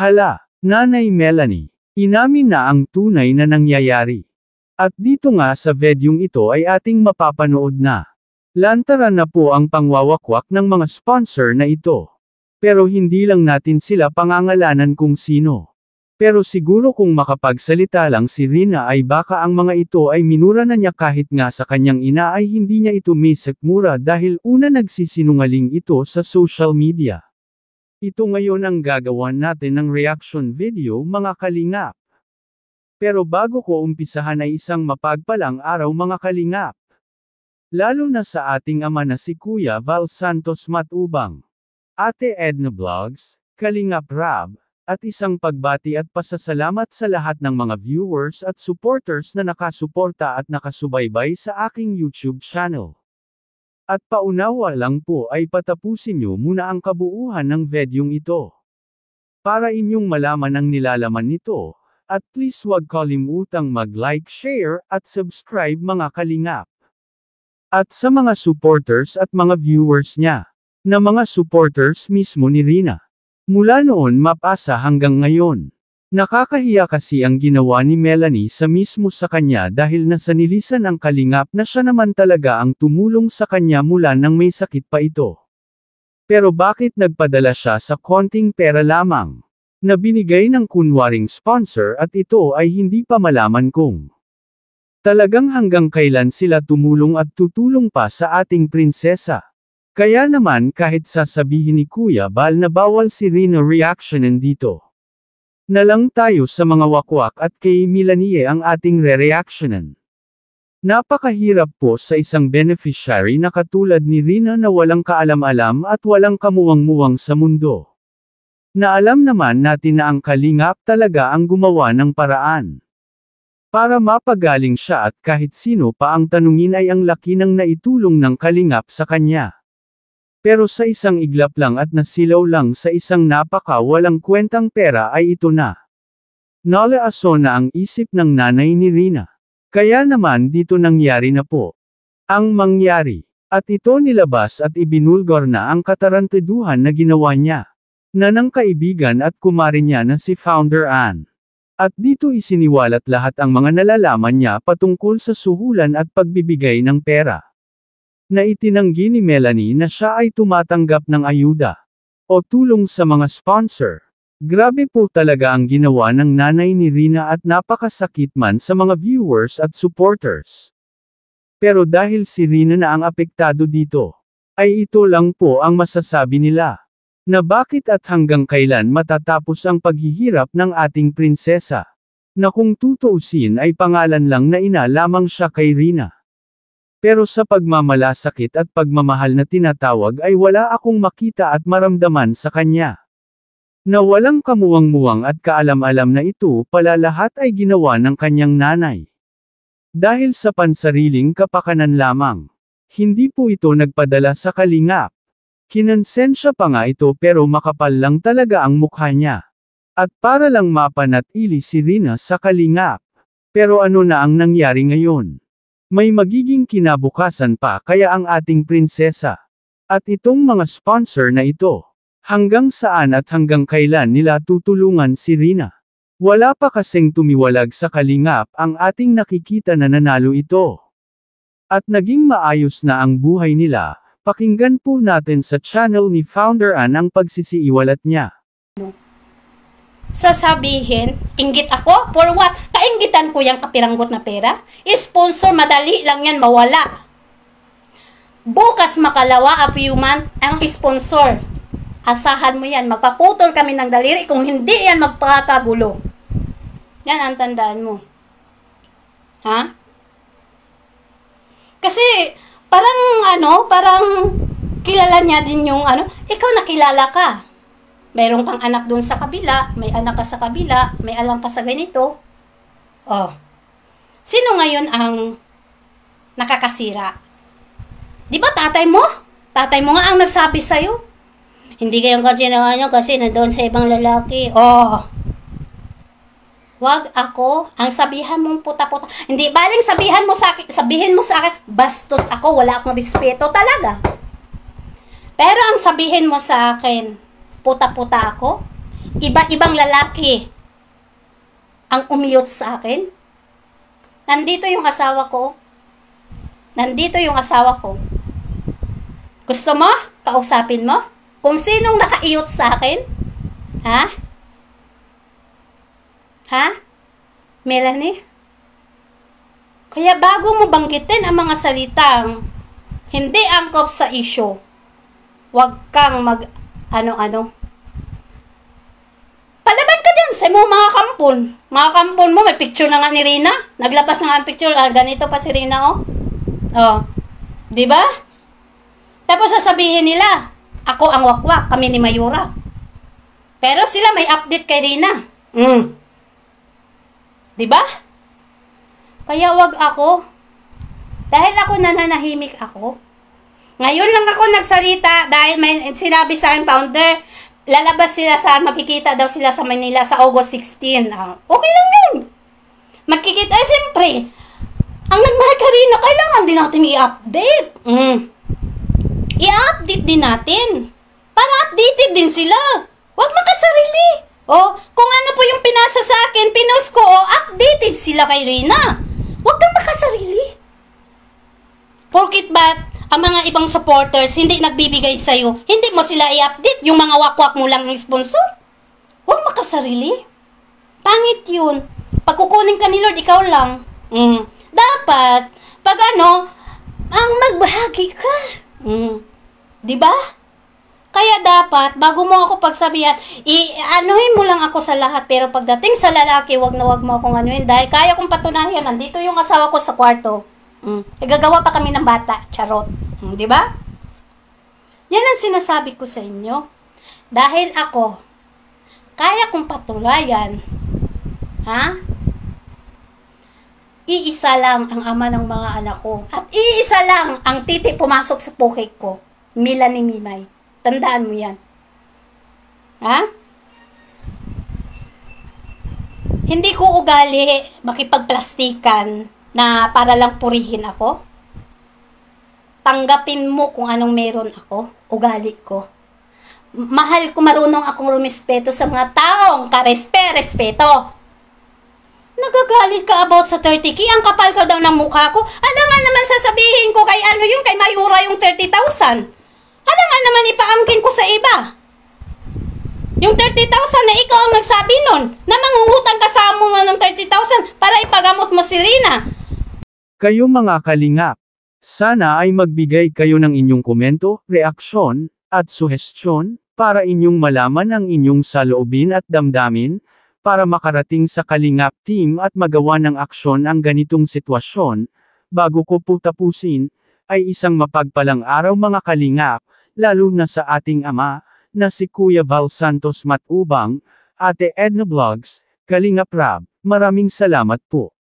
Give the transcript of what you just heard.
Hala, Nanay Melanie, inamin na ang tunay na nangyayari. At dito nga sa videong ito ay ating mapapanood na. Lantaran na po ang pangwawakwak ng mga sponsor na ito. Pero hindi lang natin sila pangangalanan kung sino. Pero siguro kung makapagsalita lang si Rina ay baka ang mga ito ay minura na niya kahit nga sa kanyang ina ay hindi niya ito may dahil una nagsisinungaling ito sa social media. Ito ngayon ang gagawa natin ng reaction video mga kalingap. Pero bago ko umpisahan ay isang mapagpalang araw mga kalingap. Lalo na sa ating ama na si Kuya Val Santos Matubang. Ate Edna Vlogs, Kalingap Rab, at isang pagbati at pasasalamat sa lahat ng mga viewers at supporters na nakasuporta at nakasubaybay sa aking YouTube channel. At paunawa lang po ay patapusin nyo muna ang kabuuhan ng videong ito. Para inyong malaman ang nilalaman nito, at please huwag kalimutang mag-like, share, at subscribe mga kalingap. At sa mga supporters at mga viewers niya, na mga supporters mismo ni Rina. Mula noon mapasa hanggang ngayon. Nakakahiya kasi ang ginawa ni Melanie sa mismo sa kanya dahil nasanilisan ang kalingap na siya naman talaga ang tumulong sa kanya mula nang may sakit pa ito. Pero bakit nagpadala siya sa konting pera lamang? na binigay ng kunwaring sponsor at ito ay hindi pa malaman kung talagang hanggang kailan sila tumulong at tutulong pa sa ating prinsesa. Kaya naman kahit sasabihin ni Kuya Bal na bawal si Rina reaction dito na lang tayo sa mga wakwak at kay Milanie ang ating re-reactionan. Napakahirap po sa isang beneficiary na katulad ni Rina na walang kaalam-alam at walang kamuwang-muwang sa mundo. Naalam naman natin na ang kalingap talaga ang gumawa ng paraan. Para mapagaling siya at kahit sino pa ang tanungin ay ang laki ng naitulong ng kalingap sa kanya. Pero sa isang iglap lang at nasilaw lang sa isang napaka walang kwentang pera ay ito na. Nalaaso na ang isip ng nanay ni Rina. Kaya naman dito nangyari na po. Ang mangyari. At ito nilabas at ibinulgar na ang katarantaduhan na ginawa niya. Na ng kaibigan at kumari niya na si Founder Anne. At dito isiniwalat lahat ang mga nalalaman niya patungkol sa suhulan at pagbibigay ng pera na itinanggi ni Melanie na siya ay tumatanggap ng ayuda o tulong sa mga sponsor. Grabe po talaga ang ginawa ng nanay ni Rina at napakasakit man sa mga viewers at supporters. Pero dahil si Rina na ang apektado dito, ay ito lang po ang masasabi nila. Na bakit at hanggang kailan matatapos ang paghihirap ng ating prinsesa? Na kung tutuusin ay pangalan lang na ina lamang siya kay Rina. Pero sa pagmamalasakit at pagmamahal na tinatawag ay wala akong makita at maramdaman sa kanya. Na walang kamuwang-muwang at kaalam-alam na ito pala lahat ay ginawa ng kanyang nanay. Dahil sa pansariling kapakanan lamang. Hindi po ito nagpadala sa kalingap. Kinonsensya pa nga ito pero makapal lang talaga ang mukha niya. At para lang mapanatili si Rina sa kalingap. Pero ano na ang nangyari ngayon? May magiging kinabukasan pa kaya ang ating prinsesa. At itong mga sponsor na ito. Hanggang saan at hanggang kailan nila tutulungan si Rina? Wala pa kasing tumiwalag sa kalingap ang ating nakikita na nanalo ito. At naging maayos na ang buhay nila, pakinggan po natin sa channel ni Founder An ang pagsisiiwalat niya sasabihin, inggit ako? For what? Kainggitan ko yung kapiranggot na pera? Sponsor, madali lang yan, mawala. Bukas makalawa, a few month, ang sponsor. Asahan mo yan, magpaputol kami ng daliri kung hindi yan magpakagulo. Yan ang tandaan mo. Ha? Kasi, parang ano, parang kilala niya din yung ano, ikaw nakilala ka Meron kang anak doon sa kabila, may anak ka sa kabila, may alam ka sa ganito. Oh. Sino ngayon ang nakakasira? 'Di ba tatay mo? Tatay mo nga ang nagsabi sa iyo. Hindi kayo kasi ginawa niyo kasi nandoon sa ibang lalaki. Oh. Huwag ako ang sabihan mong puta-puta. Hindi baling sabihan mo sa akin, sabihin mo sa akin, bastos ako, wala akong respeto talaga. Pero ang sabihin mo sa akin, puta-puta ako? Iba-ibang lalaki ang umiyot sa akin? Nandito yung asawa ko. Nandito yung asawa ko. Gusto mo? Kausapin mo? Kung sinong nakaiyot sa akin? Ha? Ha? Melanie? Kaya bago mo banggitin ang mga salitang hindi angkop sa isyo, huwag kang mag ano-ano. Palaban ka dyan sa mga mga kampon. Mga kampon mo, may picture na nga ni Rina. Naglabas na nga ang picture. Ah, ganito pa si Rina, oh. Oh. Di ba? Tapos sasabihin nila, ako ang wakwak, kami ni Mayura. Pero sila may update kay Rina. Mm. Di ba? Kaya wag ako. Dahil ako nananahimik ako, ngayon lang ako nagsalita dahil may sinabi sa akin, Founder, lalabas sila sa, magkikita daw sila sa Manila sa August 16. Uh, ah, okay lang yun. Magkikita, eh, siyempre, ang nagmahal ka rin, kailangan din natin i-update. Mm. I-update din natin. Para updated din sila. Huwag makasarili. O, kung ano po yung pinasa sa akin, pinost ko, o, updated sila kay Rina. Huwag kang makasarili. Porkit ba't ang mga ibang supporters hindi nagbibigay sa'yo, hindi mo sila i-update yung mga wakwak mo lang ng sponsor. Huwag makasarili. Pangit yun. Pagkukunin ka ni Lord, ikaw lang. Mm. Dapat, pag ano, ang magbahagi ka. Mm. Di ba? Kaya dapat, bago mo ako pagsabihan, i-anuhin mo lang ako sa lahat. Pero pagdating sa lalaki, wag na wag mo akong anuhin. Dahil kaya kong patunayan, nandito yung asawa ko sa kwarto. Mm. Nagagawa eh, pa kami ng bata, charot. Mm, di ba? Yan ang sinasabi ko sa inyo. Dahil ako, kaya kong patunayan, ha? Iisa lang ang ama ng mga anak ko. At iisa lang ang titi pumasok sa poke ko. Mila ni Mimay. Tandaan mo yan. Ha? Hindi ko ugali makipagplastikan na para lang purihin ako? Tanggapin mo kung anong meron ako, ugali ko. Mahal ko marunong akong rumispeto sa mga taong karespe-respeto. Nagagalit ka about sa 30k, ang kapal ka daw ng mukha ko. Ano nga naman sasabihin ko kay ano yung kay Mayura yung 30,000? Ano nga naman ipaangkin ko sa iba? Yung 30,000 na ikaw ang nagsabi nun, na mangungutang ka sa mo ng 30,000 para ipagamot mo si Rina. Kayo mga kalingap, sana ay magbigay kayo ng inyong komento, reaksyon, at suhestyon, para inyong malaman ang inyong saloobin at damdamin, para makarating sa kalingap team at magawa ng aksyon ang ganitong sitwasyon, bago ko po tapusin, ay isang mapagpalang araw mga kalingap, lalo na sa ating ama, na si Kuya Val Santos Matubang, Ate Edna Vlogs, Kalingap Rab, maraming salamat po.